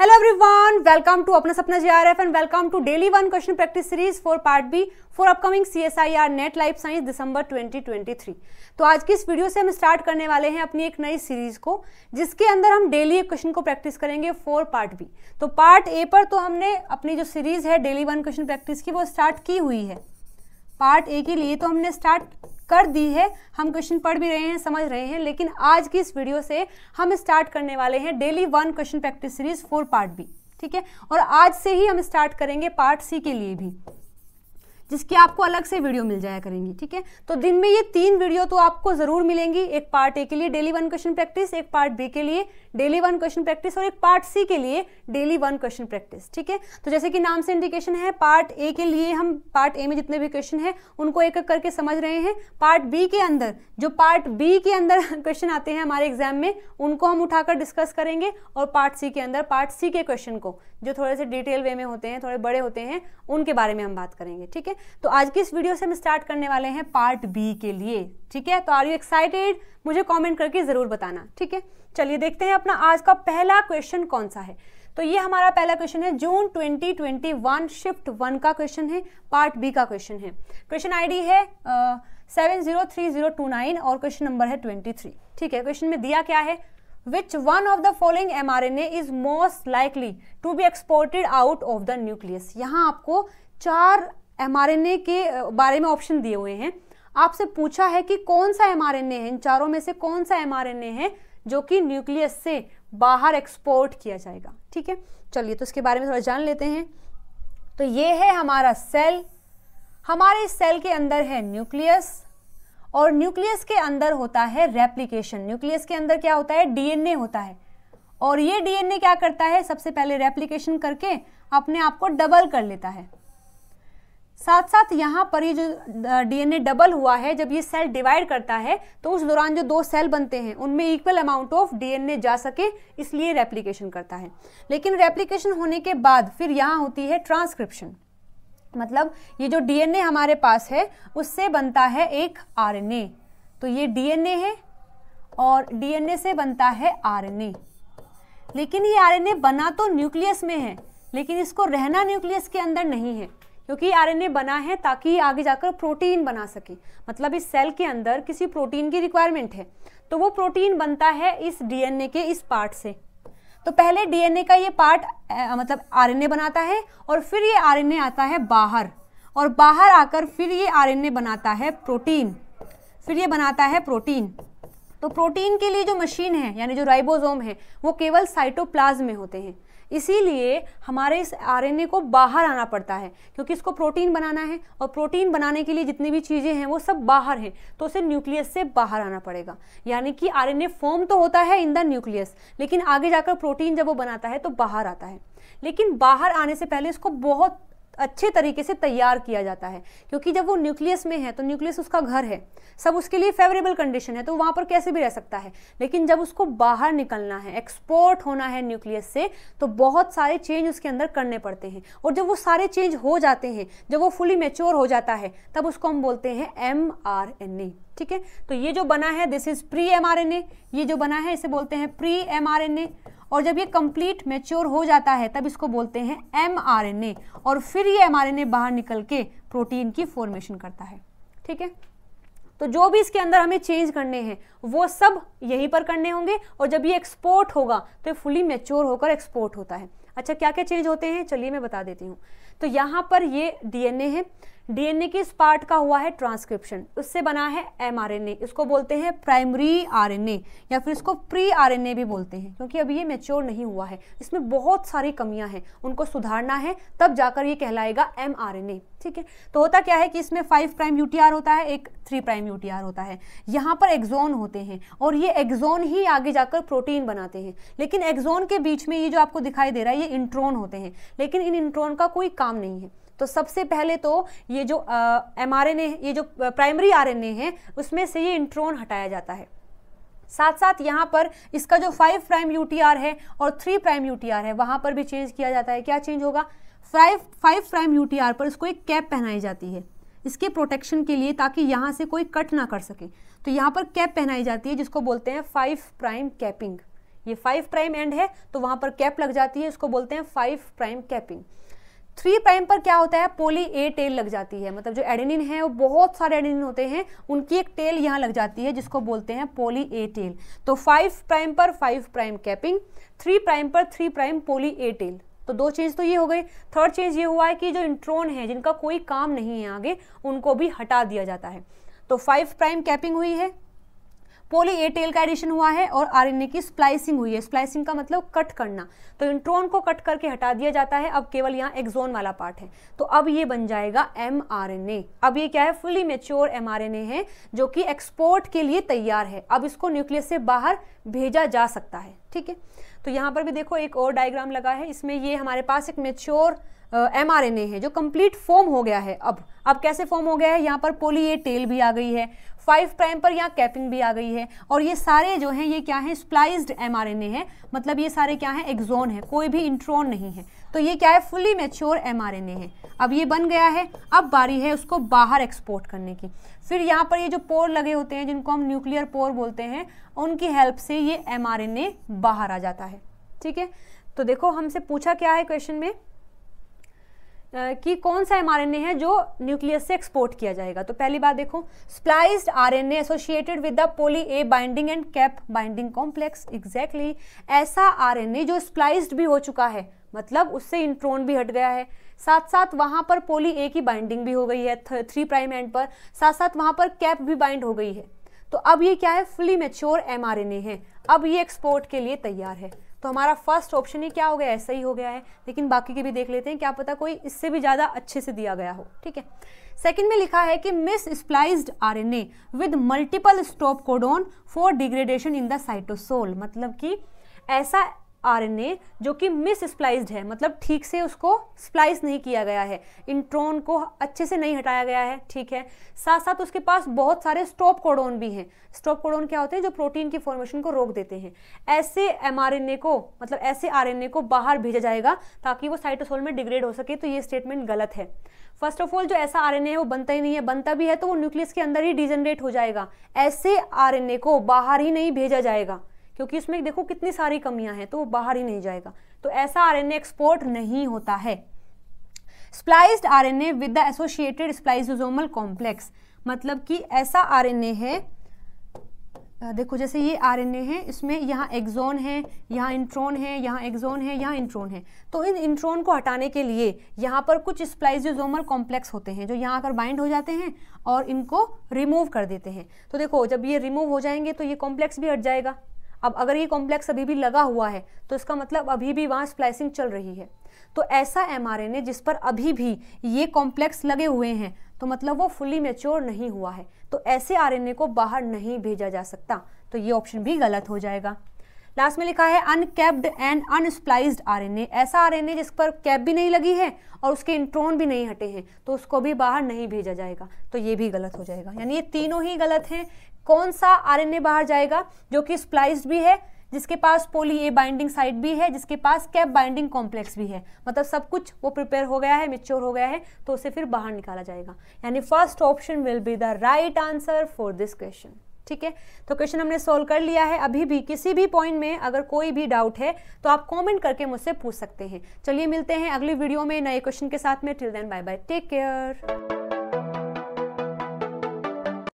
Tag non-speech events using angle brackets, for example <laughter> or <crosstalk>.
hello everyone welcome to Apna Sapna J R F and welcome to daily one question practice series for part B for upcoming CSIR NET life science December 2023 तो आज की इस video से हम start करने वाले हैं अपनी एक नई सीरीज को जिसके अंदर हम डेली एक क्वेश्चन को प्रैक्टिस करेंगे फॉर पार्ट बी तो पार्ट ए पर तो हमने अपनी जो सीरीज है डेली वन क्वेश्चन प्रैक्टिस की वो स्टार्ट की हुई है पार्ट ए के लिए तो हमने स्टार्ट कर दी है हम क्वेश्चन पढ़ भी रहे हैं समझ रहे हैं लेकिन आज की इस वीडियो से हम स्टार्ट करने वाले हैं daily one question practice series for part B ठीक है और आज से ही हम स्टार्ट करेंगे पार्ट सी के लिए भी जिसकी आपको अलग से वीडियो मिल जाया करेंगी ठीक है तो दिन में ये तीन वीडियो तो आपको ज़रूर मिलेंगी एक पार्ट ए के लिए डेली वन क्वेश्चन प्रैक्टिस एक पार्ट बी के लिए डेली वन क्वेश्चन प्रैक्टिस और एक पार्ट सी के लिए डेली वन क्वेश्चन प्रैक्टिस ठीक है तो जैसे कि नाम से इंडिकेशन है पार्ट ए के लिए हम पार्ट ए में जितने भी क्वेश्चन है उनको एक एक करके समझ रहे हैं पार्ट बी के अंदर जो पार्ट बी के अंदर क्वेश्चन <laughs> आते हैं हमारे एग्जाम में उनको हम उठाकर डिस्कस करेंगे और पार्ट सी के अंदर पार्ट सी के क्वेश्चन को जो थोड़े से डिटेल वे में होते हैं थोड़े बड़े होते हैं उनके बारे में हम बात करेंगे ठीक है तो आज की इस वीडियो से हम स्टार्ट करने वाले हैं पार्ट बी के लिए ठीक है तो आर यू एक्साइटेड मुझे कॉमेंट करके ज़रूर बताना ठीक है चलिए देखते हैं अपना आज का पहला क्वेश्चन कौन सा है तो ये हमारा पहला क्वेश्चन है जून 2021 शिफ्ट वन का क्वेश्चन है पार्ट बी का क्वेश्चन है क्वेश्चन आईडी है सेवन जीरो और क्वेश्चन नंबर है 23 ठीक है क्वेश्चन में दिया क्या है which one of the following mRNA is most likely to be exported out of the nucleus यहाँ आपको चार एम के बारे में ऑप्शन दिए हुए हैं आपसे पूछा है कि कौन सा एम है इन चारों में से कौन सा एम है जो कि न्यूक्लियस से बाहर एक्सपोर्ट किया जाएगा ठीक है चलिए तो इसके बारे में थोड़ा जान लेते हैं तो ये है हमारा सेल हमारे इस सेल के अंदर है न्यूक्लियस और न्यूक्लियस के अंदर होता है रेप्लिकेशन न्यूक्लियस के अंदर क्या होता है डीएनए होता है और ये डीएनए क्या करता है सबसे पहले रेप्लिकेशन करके अपने आप को डबल कर लेता है साथ साथ यहाँ पर ये जो डीएनए डबल हुआ है जब ये सेल डिवाइड करता है तो उस दौरान जो दो सेल बनते हैं उनमें इक्वल अमाउंट ऑफ डीएनए जा सके इसलिए रेप्लिकेशन करता है लेकिन रेप्लिकेशन होने के बाद फिर यहाँ होती है ट्रांसक्रिप्शन मतलब ये जो डीएनए हमारे पास है उससे बनता है एक आर तो ये डी है और डी से बनता है आर लेकिन ये आर बना तो न्यूक्लियस में है लेकिन इसको रहना न्यूक्लियस के अंदर नहीं है क्योंकि आरएनए बना है ताकि आगे जाकर प्रोटीन बना सके मतलब इस सेल के अंदर किसी प्रोटीन की रिक्वायरमेंट है तो वो प्रोटीन बनता है इस डीएनए के इस पार्ट से तो पहले डीएनए का ये पार्ट मतलब आरएनए बनाता है और फिर ये आरएनए आता है बाहर और बाहर आकर फिर ये आरएनए बनाता है प्रोटीन फिर ये बनाता है प्रोटीन तो प्रोटीन के लिए जो मशीन है यानी जो राइबोसोम है वो केवल साइटोप्लाज्म में होते हैं इसीलिए हमारे इस आरएनए को बाहर आना पड़ता है क्योंकि इसको प्रोटीन बनाना है और प्रोटीन बनाने के लिए जितनी भी चीज़ें हैं वो सब बाहर हैं तो उसे न्यूक्लियस से बाहर आना पड़ेगा यानी कि आरएनए फॉर्म तो होता है इन द न्यूक्लियस लेकिन आगे जाकर प्रोटीन जब वो बनाता है तो बाहर आता है लेकिन बाहर आने से पहले इसको बहुत अच्छे तरीके से तैयार किया जाता है क्योंकि जब वो न्यूक्लियस में है तो न्यूक्लियस उसका घर है सब उसके लिए फेवरेबल कंडीशन है तो वहाँ पर कैसे भी रह सकता है लेकिन जब उसको बाहर निकलना है एक्सपोर्ट होना है न्यूक्लियस से तो बहुत सारे चेंज उसके अंदर करने पड़ते हैं और जब वो सारे चेंज हो जाते हैं जब वो फुली मेच्योर हो जाता है तब उसको हम बोलते हैं एम आर एन ए ठीक है तो ये जो बना है this is pre m R N A ये जो बना है इसे बोलते हैं pre m R N A और जब ये कंप्लीट मेच्योर हो जाता है तब इसको बोलते हैं एमआरएनए और फिर ये एमआरएनए बाहर निकल के प्रोटीन की फॉर्मेशन करता है ठीक है तो जो भी इसके अंदर हमें चेंज करने हैं वो सब यहीं पर करने होंगे और जब ये एक्सपोर्ट होगा तो ये फुली मेच्योर होकर एक्सपोर्ट होता है अच्छा क्या क्या चेंज होते हैं चलिए मैं बता देती हूँ तो यहाँ पर ये डीएनए है डीएनए किस पार्ट का हुआ है ट्रांसक्रिप्शन उससे बना है एमआरएनए इसको बोलते हैं प्राइमरी आरएनए या फिर इसको प्री आरएनए भी बोलते हैं क्योंकि अभी ये मेच्योर नहीं हुआ है इसमें बहुत सारी कमियां हैं उनको सुधारना है तब जाकर ये कहलाएगा एमआरएनए ठीक है तो होता क्या है कि इसमें फाइव प्राइम यू होता है एक थ्री प्राइम यू होता है यहाँ पर एक्जोन होते हैं और ये एक्जोन ही आगे जाकर प्रोटीन बनाते हैं लेकिन एक्जोन के बीच में ये जो आपको दिखाई दे रहा है ये इंट्रोन होते हैं लेकिन इन इंट्रोन का कोई काम नहीं है तो सबसे पहले तो ये जो एम आर एन ए ये जो प्राइमरी आर एन ए है उसमें से ये इंट्रोन हटाया जाता है साथ साथ यहाँ पर इसका जो five prime U T R है और three prime U T R है वहाँ पर भी चेंज किया जाता है क्या चेंज होगा five five prime U T R पर इसको एक कैप पहनाई जाती है इसके प्रोटेक्शन के लिए ताकि यहाँ से कोई कट ना कर सके तो यहाँ पर कैप पहनाई जाती है जिसको बोलते हैं फाइव प्राइम कैपिंग ये फाइव प्राइम एंड है तो वहाँ पर कैप लग जाती है इसको बोलते हैं five prime capping three prime पर क्या होता है पोली ए टेल लग जाती है मतलब जो एडेनिन है वो बहुत सारे एडेनिन होते हैं उनकी एक टेल यहाँ लग जाती है जिसको बोलते हैं पोली ए टेल तो फाइव प्राइम पर five prime capping three prime पर three prime poly A tail तो दो चेंज तो ये हो गई थर्ड चेंज ये हुआ है कि जो इंट्रोन है जिनका कोई काम नहीं है आगे उनको भी हटा दिया जाता है तो फाइव प्राइम कैपिंग हुई है पोली ए टेल का एडिशन हुआ है और ए की स्प्लाइसिंग हुई है स्प्लाइसिंग का मतलब कट करना तो इंट्रोन को कट करके हटा दिया जाता है अब केवल यहाँ एक्जोन वाला पार्ट है तो अब ये बन जाएगा एम अब ये क्या है फुली मेच्योर एम है जो कि एक्सपोर्ट के लिए तैयार है अब इसको न्यूक्लियस से बाहर भेजा जा सकता है ठीक है तो यहाँ पर भी देखो एक और डायग्राम लगा है इसमें ये हमारे पास एक mature m R N A है जो कंप्लीट फॉर्म हो गया है अब अब कैसे फॉर्म हो गया है यहाँ पर पोली ए टेल भी आ गई है फाइव प्राइम पर यहाँ कैपिंग भी आ गई है और ये सारे जो हैं ये क्या है spliced m R N A है मतलब ये सारे क्या है एक्जोन है कोई भी इंट्रॉन नहीं है तो ये क्या है फुली मेच्योर एम है अब ये बन गया है अब बारी है उसको बाहर एक्सपोर्ट करने की फिर यहाँ पर ये जो पोर लगे होते हैं जिनको हम न्यूक्लियर पोर बोलते हैं उनकी हेल्प से ये एम बाहर आ जाता है ठीक है तो देखो हमसे पूछा क्या है क्वेश्चन में कि कौन सा एम है जो न्यूक्लियस से एक्सपोर्ट किया जाएगा तो पहली बात देखो spliced and associated with the poly A binding and cap binding complex exactly ऐसा आर जो स्प्लाइस्ड भी हो चुका है मतलब उससे इंट्रोन भी हट गया है साथ साथ वहाँ पर पोली ए की बाइंडिंग भी हो गई है थ्री प्राइम एंड पर साथ साथ वहाँ पर कैप भी बाइंड हो गई है तो अब ये क्या है फुली मेच्योर एम है अब ये एक्सपोर्ट के लिए तैयार है तो हमारा फर्स्ट ऑप्शन ही क्या हो गया ऐसा ही हो गया है लेकिन बाकी के भी देख लेते हैं क्या पता कोई इससे भी ज़्यादा अच्छे से दिया गया हो ठीक है सेकंड में लिखा है कि misspliced R N A with multiple stop codon for degradation in the cytosol मतलब कि ऐसा आरएनए जो कि मिस स्प्लाइज्ड है मतलब ठीक से उसको स्प्लाइस नहीं किया गया है इंट्रॉन को अच्छे से नहीं हटाया गया है ठीक है साथ साथ उसके पास बहुत सारे स्टॉप कोडोन भी हैं स्टॉप कोडोन क्या होते हैं जो प्रोटीन की फॉर्मेशन को रोक देते हैं ऐसे ए को मतलब ऐसे ए को बाहर भेजा जाएगा ताकि वो साइटोसोल में डिग्रेड हो सके तो ये स्टेटमेंट गलत है फर्स्ट ऑफ ऑल जो ऐसा ए है वो बनता ही नहीं है बनता भी है तो वो न्यूक्लियस के अंदर ही डिजनरेट हो जाएगा ऐसे ए को बाहर ही नहीं भेजा जाएगा क्योंकि इसमें देखो कितनी सारी कमियां हैं तो वो बाहर ही नहीं जाएगा तो ऐसा आरएनए एक्सपोर्ट नहीं होता है spliced RNA with the associated spliceosomal complex मतलब कि ऐसा आरएनए है देखो जैसे ये आरएनए है इसमें यहाँ एक्जोन है यहाँ इंट्रोन है यहाँ एक्जोन है यहाँ इंट्रोन है तो इन इंट्रोन को हटाने के लिए यहाँ पर कुछ स्प्लाइजोमल कॉम्प्लेक्स होते हैं जो यहाँ आकर बाइंड हो जाते हैं और इनको रिमूव कर देते हैं तो देखो जब ये रिमूव हो जाएंगे तो ये कॉम्प्लेक्स भी हट जाएगा अब अगर ये कॉम्प्लेक्स अभी भी लगा हुआ है तो इसका मतलब अभी भी वहाँ स्प्लाइसिंग चल रही है तो ऐसा एम जिस पर अभी भी ये कॉम्प्लेक्स लगे हुए हैं तो मतलब वो फुली मेच्योर नहीं हुआ है तो ऐसे आरएनए को बाहर नहीं भेजा जा सकता तो ये ऑप्शन भी गलत हो जाएगा लास्ट में लिखा है अनकैप्ड एंड अनस्प्लाइज्ड आरएनए ऐसा आरएनए जिस पर कैप भी नहीं लगी है और उसके इंट्रोन भी नहीं हटे हैं तो उसको भी बाहर नहीं भेजा जाएगा तो ये भी गलत हो जाएगा यानी ये तीनों ही गलत हैं कौन सा आर बाहर जाएगा जो कि स्प्लाइज्ड भी है जिसके पास पोली ए बाइंडिंग साइट भी है जिसके पास कैप बाइंडिंग कॉम्प्लेक्स भी है मतलब सब कुछ वो प्रिपेयर हो गया है मिच्योर हो गया है तो उसे फिर बाहर निकाला जाएगा यानी first option will be the right answer for this question ठीक है तो क्वेश्चन हमने सोल्व कर लिया है अभी भी किसी भी पॉइंट में अगर कोई भी डाउट है तो आप कॉमेंट करके मुझसे पूछ सकते हैं चलिए मिलते हैं अगली वीडियो में नए क्वेश्चन के साथ में till then bye bye take care